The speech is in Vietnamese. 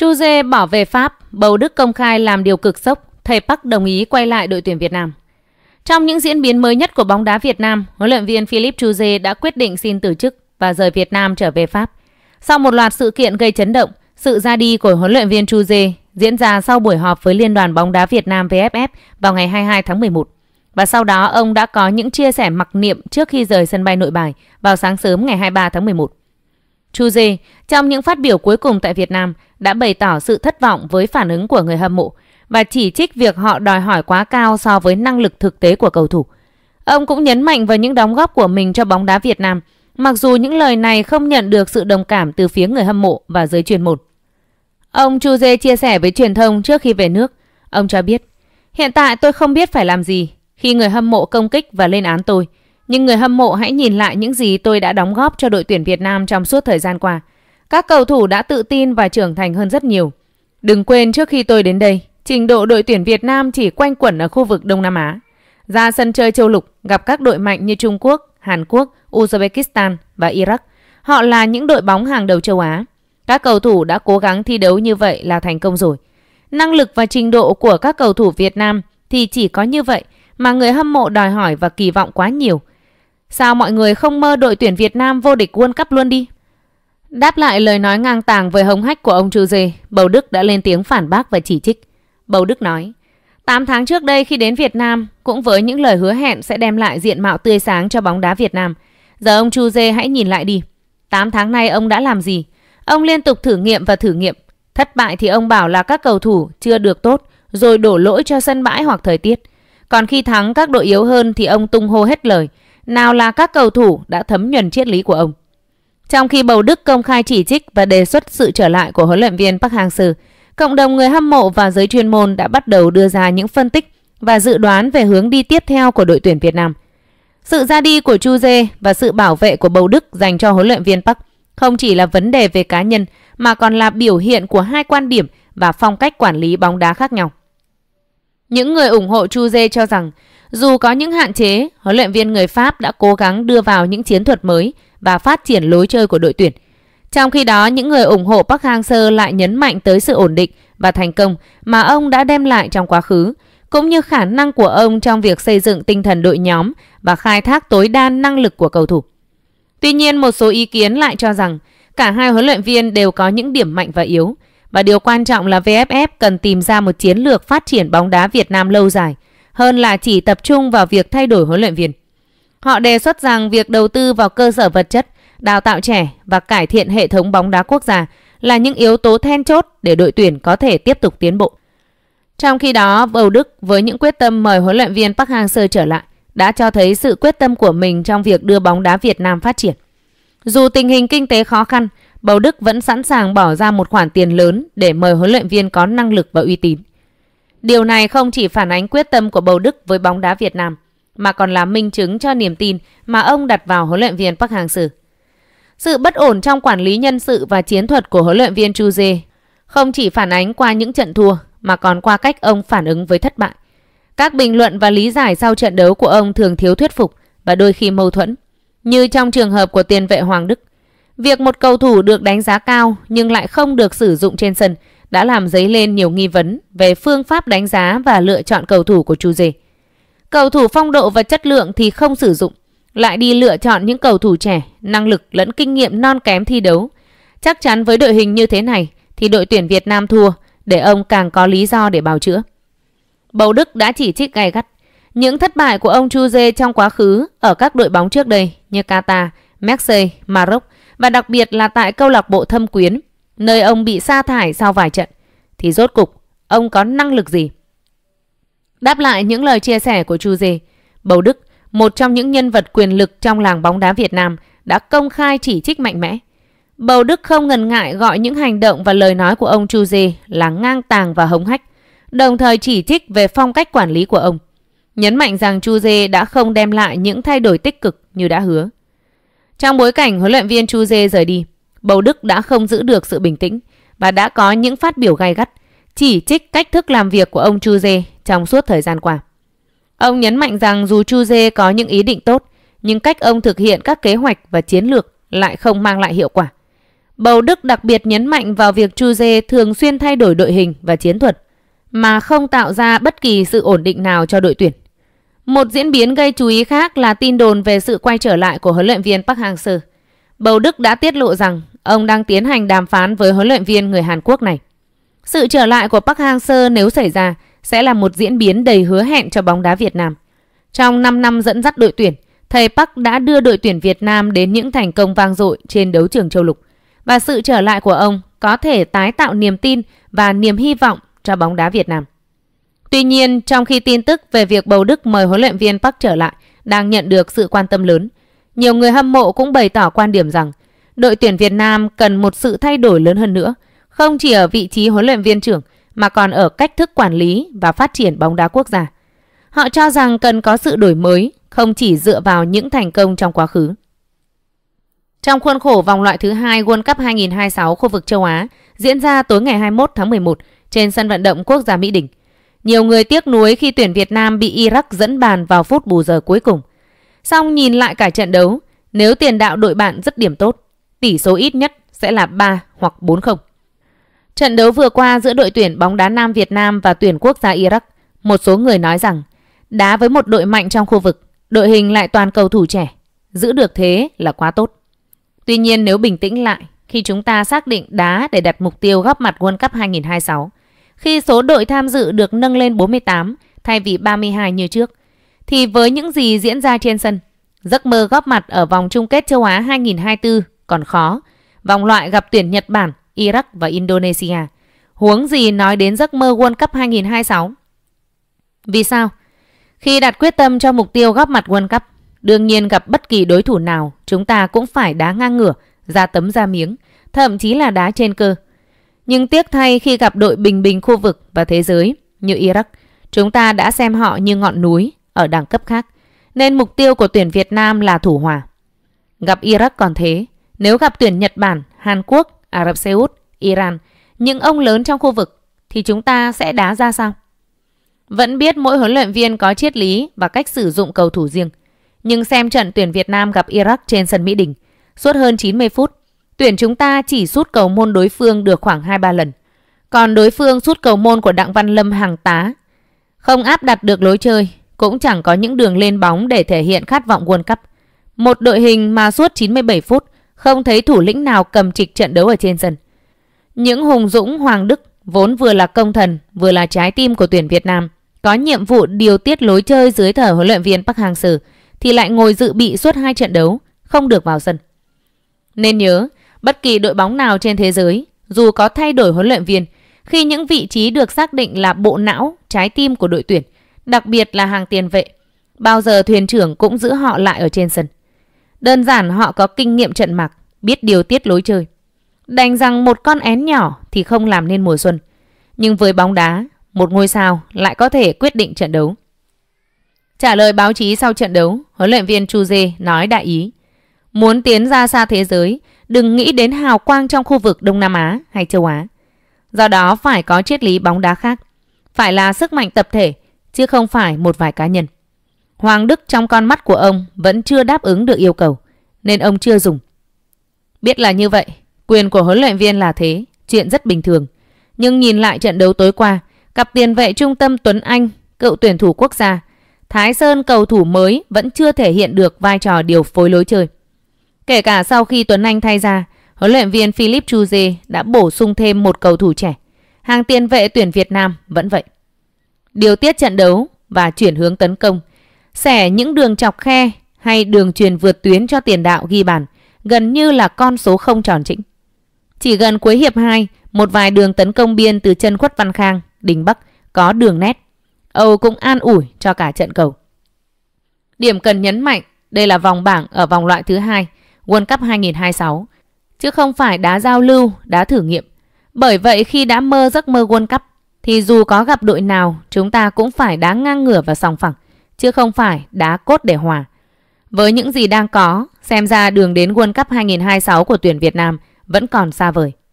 Chu Dê bỏ về Pháp, bầu Đức công khai làm điều cực sốc, thầy Park đồng ý quay lại đội tuyển Việt Nam. Trong những diễn biến mới nhất của bóng đá Việt Nam, huấn luyện viên Philip Chu Dê đã quyết định xin từ chức và rời Việt Nam trở về Pháp. Sau một loạt sự kiện gây chấn động, sự ra đi của huấn luyện viên Chu Dê diễn ra sau buổi họp với Liên đoàn bóng đá Việt Nam VFF vào ngày 22 tháng 11. Và sau đó ông đã có những chia sẻ mặc niệm trước khi rời sân bay nội bài vào sáng sớm ngày 23 tháng 11. Chu Dê, trong những phát biểu cuối cùng tại Việt Nam, đã bày tỏ sự thất vọng với phản ứng của người hâm mộ và chỉ trích việc họ đòi hỏi quá cao so với năng lực thực tế của cầu thủ. Ông cũng nhấn mạnh vào những đóng góp của mình cho bóng đá Việt Nam, mặc dù những lời này không nhận được sự đồng cảm từ phía người hâm mộ và giới chuyên môn. Ông Chu Dê chia sẻ với truyền thông trước khi về nước. Ông cho biết, hiện tại tôi không biết phải làm gì khi người hâm mộ công kích và lên án tôi. Nhưng người hâm mộ hãy nhìn lại những gì tôi đã đóng góp cho đội tuyển Việt Nam trong suốt thời gian qua – các cầu thủ đã tự tin và trưởng thành hơn rất nhiều. Đừng quên trước khi tôi đến đây, trình độ đội tuyển Việt Nam chỉ quanh quẩn ở khu vực Đông Nam Á. Ra sân chơi châu lục, gặp các đội mạnh như Trung Quốc, Hàn Quốc, Uzbekistan và Iraq. Họ là những đội bóng hàng đầu châu Á. Các cầu thủ đã cố gắng thi đấu như vậy là thành công rồi. Năng lực và trình độ của các cầu thủ Việt Nam thì chỉ có như vậy mà người hâm mộ đòi hỏi và kỳ vọng quá nhiều. Sao mọi người không mơ đội tuyển Việt Nam vô địch World Cup luôn đi? Đáp lại lời nói ngang tàng với hống hách của ông Chu Dê, Bầu Đức đã lên tiếng phản bác và chỉ trích. Bầu Đức nói, 8 tháng trước đây khi đến Việt Nam, cũng với những lời hứa hẹn sẽ đem lại diện mạo tươi sáng cho bóng đá Việt Nam. Giờ ông Chu Dê hãy nhìn lại đi. 8 tháng nay ông đã làm gì? Ông liên tục thử nghiệm và thử nghiệm. Thất bại thì ông bảo là các cầu thủ chưa được tốt, rồi đổ lỗi cho sân bãi hoặc thời tiết. Còn khi thắng các đội yếu hơn thì ông tung hô hết lời. Nào là các cầu thủ đã thấm nhuần triết lý của ông. Trong khi Bầu Đức công khai chỉ trích và đề xuất sự trở lại của huấn luyện viên Park Hang-seo, cộng đồng người hâm mộ và giới chuyên môn đã bắt đầu đưa ra những phân tích và dự đoán về hướng đi tiếp theo của đội tuyển Việt Nam. Sự ra đi của Chu Dê và sự bảo vệ của Bầu Đức dành cho huấn luyện viên Park không chỉ là vấn đề về cá nhân mà còn là biểu hiện của hai quan điểm và phong cách quản lý bóng đá khác nhau. Những người ủng hộ Chu Dê cho rằng dù có những hạn chế, huấn luyện viên người Pháp đã cố gắng đưa vào những chiến thuật mới và phát triển lối chơi của đội tuyển. Trong khi đó, những người ủng hộ Park Hang-seo lại nhấn mạnh tới sự ổn định và thành công mà ông đã đem lại trong quá khứ, cũng như khả năng của ông trong việc xây dựng tinh thần đội nhóm và khai thác tối đa năng lực của cầu thủ. Tuy nhiên, một số ý kiến lại cho rằng cả hai huấn luyện viên đều có những điểm mạnh và yếu, và điều quan trọng là VFF cần tìm ra một chiến lược phát triển bóng đá Việt Nam lâu dài – hơn là chỉ tập trung vào việc thay đổi huấn luyện viên. Họ đề xuất rằng việc đầu tư vào cơ sở vật chất, đào tạo trẻ và cải thiện hệ thống bóng đá quốc gia là những yếu tố then chốt để đội tuyển có thể tiếp tục tiến bộ. Trong khi đó, Bầu Đức với những quyết tâm mời huấn luyện viên Park Hang-seo trở lại đã cho thấy sự quyết tâm của mình trong việc đưa bóng đá Việt Nam phát triển. Dù tình hình kinh tế khó khăn, Bầu Đức vẫn sẵn sàng bỏ ra một khoản tiền lớn để mời huấn luyện viên có năng lực và uy tín. Điều này không chỉ phản ánh quyết tâm của bầu Đức với bóng đá Việt Nam, mà còn là minh chứng cho niềm tin mà ông đặt vào huấn luyện viên Park Hang-seo. Sự bất ổn trong quản lý nhân sự và chiến thuật của huấn luyện viên Chu Jae không chỉ phản ánh qua những trận thua mà còn qua cách ông phản ứng với thất bại. Các bình luận và lý giải sau trận đấu của ông thường thiếu thuyết phục và đôi khi mâu thuẫn, như trong trường hợp của tiền vệ Hoàng Đức. Việc một cầu thủ được đánh giá cao nhưng lại không được sử dụng trên sân đã làm dấy lên nhiều nghi vấn về phương pháp đánh giá và lựa chọn cầu thủ của Chu Dê. Cầu thủ phong độ và chất lượng thì không sử dụng, lại đi lựa chọn những cầu thủ trẻ, năng lực lẫn kinh nghiệm non kém thi đấu. Chắc chắn với đội hình như thế này thì đội tuyển Việt Nam thua, để ông càng có lý do để bào chữa. Bầu Đức đã chỉ trích gay gắt những thất bại của ông Chu Dê trong quá khứ ở các đội bóng trước đây như Qatar, Marseille, Maroc và đặc biệt là tại câu lạc bộ Thâm Quyến nơi ông bị sa thải sau vài trận, thì rốt cục ông có năng lực gì? Đáp lại những lời chia sẻ của Chu Dê, Bầu Đức, một trong những nhân vật quyền lực trong làng bóng đá Việt Nam, đã công khai chỉ trích mạnh mẽ. Bầu Đức không ngần ngại gọi những hành động và lời nói của ông Chu Dê là ngang tàng và hống hách, đồng thời chỉ trích về phong cách quản lý của ông. Nhấn mạnh rằng Chu Dê đã không đem lại những thay đổi tích cực như đã hứa. Trong bối cảnh huấn luyện viên Chu Dê rời đi, Bầu Đức đã không giữ được sự bình tĩnh và đã có những phát biểu gay gắt, chỉ trích cách thức làm việc của ông Chu Dê trong suốt thời gian qua. Ông nhấn mạnh rằng dù Chu Dê có những ý định tốt, nhưng cách ông thực hiện các kế hoạch và chiến lược lại không mang lại hiệu quả. Bầu Đức đặc biệt nhấn mạnh vào việc Chu Dê thường xuyên thay đổi đội hình và chiến thuật, mà không tạo ra bất kỳ sự ổn định nào cho đội tuyển. Một diễn biến gây chú ý khác là tin đồn về sự quay trở lại của huấn luyện viên Park Hang-seo. Bầu Đức đã tiết lộ rằng Ông đang tiến hành đàm phán với huấn luyện viên người Hàn Quốc này. Sự trở lại của Park Hang-seo nếu xảy ra sẽ là một diễn biến đầy hứa hẹn cho bóng đá Việt Nam. Trong 5 năm dẫn dắt đội tuyển, thầy Park đã đưa đội tuyển Việt Nam đến những thành công vang dội trên đấu trường châu lục. Và sự trở lại của ông có thể tái tạo niềm tin và niềm hy vọng cho bóng đá Việt Nam. Tuy nhiên, trong khi tin tức về việc bầu Đức mời huấn luyện viên Park trở lại đang nhận được sự quan tâm lớn, nhiều người hâm mộ cũng bày tỏ quan điểm rằng đội tuyển Việt Nam cần một sự thay đổi lớn hơn nữa, không chỉ ở vị trí huấn luyện viên trưởng mà còn ở cách thức quản lý và phát triển bóng đá quốc gia. Họ cho rằng cần có sự đổi mới, không chỉ dựa vào những thành công trong quá khứ. Trong khuôn khổ vòng loại thứ hai World Cup 2026 khu vực châu Á diễn ra tối ngày 21 tháng 11 trên sân vận động quốc gia Mỹ Đình. Nhiều người tiếc nuối khi tuyển Việt Nam bị Iraq dẫn bàn vào phút bù giờ cuối cùng. Song nhìn lại cả trận đấu, nếu tiền đạo đội bạn rất điểm tốt tỷ số ít nhất sẽ là 3 hoặc 4 không Trận đấu vừa qua giữa đội tuyển bóng đá nam Việt Nam và tuyển quốc gia Iraq, một số người nói rằng đá với một đội mạnh trong khu vực, đội hình lại toàn cầu thủ trẻ, giữ được thế là quá tốt. Tuy nhiên nếu bình tĩnh lại, khi chúng ta xác định đá để đặt mục tiêu góp mặt World Cup 2026, khi số đội tham dự được nâng lên 48 thay vì 32 như trước, thì với những gì diễn ra trên sân, giấc mơ góp mặt ở vòng chung kết châu Á 2024 còn khó. Vòng loại gặp tuyển Nhật Bản, Iraq và Indonesia. Huống gì nói đến giấc mơ World Cup 2026. Vì sao? Khi đặt quyết tâm cho mục tiêu góp mặt World Cup, đương nhiên gặp bất kỳ đối thủ nào, chúng ta cũng phải đá ngang ngửa, ra tấm ra miếng, thậm chí là đá trên cơ. Nhưng tiếc thay khi gặp đội bình bình khu vực và thế giới như Iraq, chúng ta đã xem họ như ngọn núi ở đẳng cấp khác, nên mục tiêu của tuyển Việt Nam là thủ hòa. Gặp Iraq còn thế, nếu gặp tuyển Nhật Bản, Hàn Quốc, Ả Rập Xê Út, Iran, những ông lớn trong khu vực, thì chúng ta sẽ đá ra sao? Vẫn biết mỗi huấn luyện viên có triết lý và cách sử dụng cầu thủ riêng. Nhưng xem trận tuyển Việt Nam gặp Iraq trên sân Mỹ Đình, suốt hơn 90 phút, tuyển chúng ta chỉ sút cầu môn đối phương được khoảng 2-3 lần. Còn đối phương sút cầu môn của Đặng Văn Lâm hàng tá. Không áp đặt được lối chơi, cũng chẳng có những đường lên bóng để thể hiện khát vọng World Cup. Một đội hình mà suốt 97 phút không thấy thủ lĩnh nào cầm trịch trận đấu ở trên sân. Những hùng dũng Hoàng Đức vốn vừa là công thần, vừa là trái tim của tuyển Việt Nam, có nhiệm vụ điều tiết lối chơi dưới thở huấn luyện viên Park Hang-seo thì lại ngồi dự bị suốt hai trận đấu, không được vào sân. Nên nhớ, bất kỳ đội bóng nào trên thế giới, dù có thay đổi huấn luyện viên, khi những vị trí được xác định là bộ não, trái tim của đội tuyển, đặc biệt là hàng tiền vệ, bao giờ thuyền trưởng cũng giữ họ lại ở trên sân. Đơn giản họ có kinh nghiệm trận mặc biết điều tiết lối chơi. Đành rằng một con én nhỏ thì không làm nên mùa xuân. Nhưng với bóng đá, một ngôi sao lại có thể quyết định trận đấu. Trả lời báo chí sau trận đấu, huấn luyện viên Chu Dê nói đại ý. Muốn tiến ra xa thế giới, đừng nghĩ đến hào quang trong khu vực Đông Nam Á hay châu Á. Do đó phải có triết lý bóng đá khác. Phải là sức mạnh tập thể, chứ không phải một vài cá nhân. Hoàng Đức trong con mắt của ông vẫn chưa đáp ứng được yêu cầu, nên ông chưa dùng. Biết là như vậy, quyền của huấn luyện viên là thế, chuyện rất bình thường. Nhưng nhìn lại trận đấu tối qua, cặp tiền vệ trung tâm Tuấn Anh, cựu tuyển thủ quốc gia, Thái Sơn cầu thủ mới vẫn chưa thể hiện được vai trò điều phối lối chơi. Kể cả sau khi Tuấn Anh thay ra, huấn luyện viên Philip Chuze đã bổ sung thêm một cầu thủ trẻ. Hàng tiền vệ tuyển Việt Nam vẫn vậy. Điều tiết trận đấu và chuyển hướng tấn công – xẻ những đường chọc khe hay đường truyền vượt tuyến cho tiền đạo ghi bàn gần như là con số không tròn trĩnh Chỉ gần cuối hiệp 2, một vài đường tấn công biên từ chân khuất Văn Khang, Đình Bắc có đường nét. Âu cũng an ủi cho cả trận cầu. Điểm cần nhấn mạnh, đây là vòng bảng ở vòng loại thứ hai World Cup 2026, chứ không phải đá giao lưu, đá thử nghiệm. Bởi vậy khi đã mơ giấc mơ World Cup, thì dù có gặp đội nào, chúng ta cũng phải đá ngang ngửa và sòng phẳng chứ không phải đá cốt để hòa. Với những gì đang có, xem ra đường đến World Cup 2026 của tuyển Việt Nam vẫn còn xa vời.